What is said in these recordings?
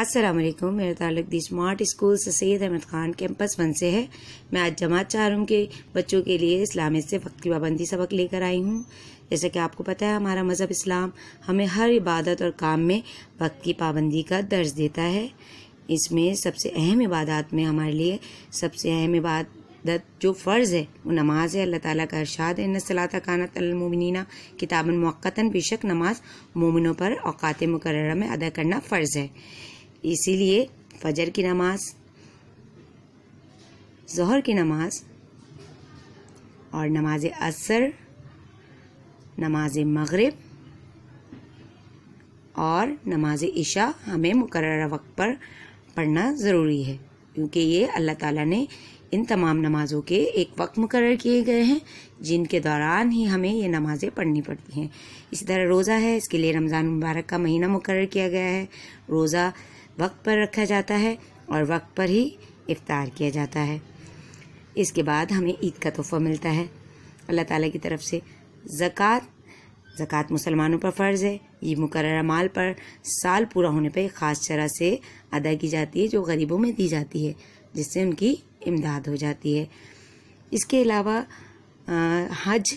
असलम मेरा ताल्लुक दी smart school से सैद अहमद ख़ान कैंपस वन से है मैं आज जमात हूँ के बच्चों के लिए इस्लाम से वक्त की पाबंदी सबक लेकर आई हूँ जैसा कि आपको पता है हमारा मज़हब इस्लाम हमें हर इबादत और काम में वक्त की पाबंदी का दर्ज देता है इसमें सबसे अहम इबादत में हमारे लिए सबसे अहम इबादत जो फ़र्ज़ है वो नमाज है अल्लाह ताला का अरशाद है न सलात किताबन मौक़ता बेशक नमाज मोमिनों पर औकात मुकर में अदा करना फ़र्ज़ है इसीलिए फजर की नमाज जहर की नमाज और नमाज असर नमाज मगरब और नमाज इशा हमें मुकर वक्त पर पढ़ना ज़रूरी है क्योंकि ये अल्लाह ताला ने इन तमाम नमाज़ों के एक वक्त मुकर किए गए हैं जिनके दौरान ही हमें ये नमाज़ें पढ़नी पड़ती हैं इसी तरह रोज़ा है इसके लिए रमज़ान मुबारक का महीना मुकर किया गया है रोज़ा वक्त पर रखा जाता है और वक्त पर ही इफ़ार किया जाता है इसके बाद हमें ईद का तोहफ़ा मिलता है अल्लाह ताला की तरफ से ज़क़़त ज़क़़त मुसलमानों पर फ़र्ज़ है ये मुकर माल पर साल पूरा होने पर ख़ास शरह से अदा की जाती है जो गरीबों में दी जाती है जिससे उनकी इमदाद हो जाती है इसके अलावा हज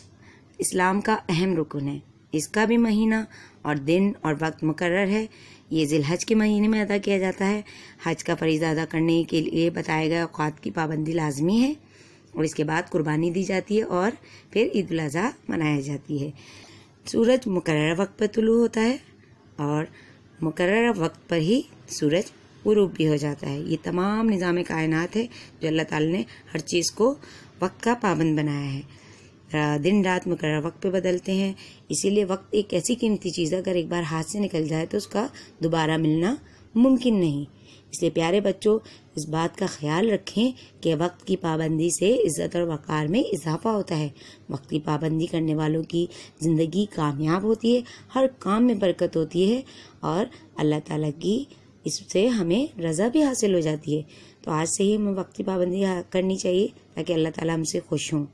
इस्लाम का अहम रुकन है इसका भी महीना और दिन और वक्त मुकर है ये जिलहज के महीने में अदा किया जाता है हज का फरीज़ा अदा करने के लिए बताए गए अवकात की पाबंदी लाजमी है और इसके बाद कुर्बानी दी जाती है और फिर ईद अजी मनाया जाती है सूरज मुकर वक्त पर तुलू होता है और मुकर वक्त पर ही सूरज गुरूब भी हो जाता है ये तमाम निज़ाम कायनत है जो अल्लाह ताला ने हर चीज़ को वक्त का पाबंद बनाया है दिन रात मुकर वक्त पे बदलते हैं इसीलिए वक्त एक ऐसी कीमती चीज़ है अगर एक बार हाथ से निकल जाए तो उसका दोबारा मिलना मुमकिन नहीं इसलिए प्यारे बच्चों इस बात का ख्याल रखें कि वक्त की पाबंदी से इज़्ज़त और वक़ार में इजाफा होता है वक्त की पाबंदी करने वालों की ज़िंदगी कामयाब होती है हर काम में बरकत होती है और अल्लाह ताला की इससे हमें रज़ा भी हासिल हो जाती है तो आज से ही हमें वक्त की पाबंदी करनी चाहिए ताकि अल्लाह ताला हमसे खुश हों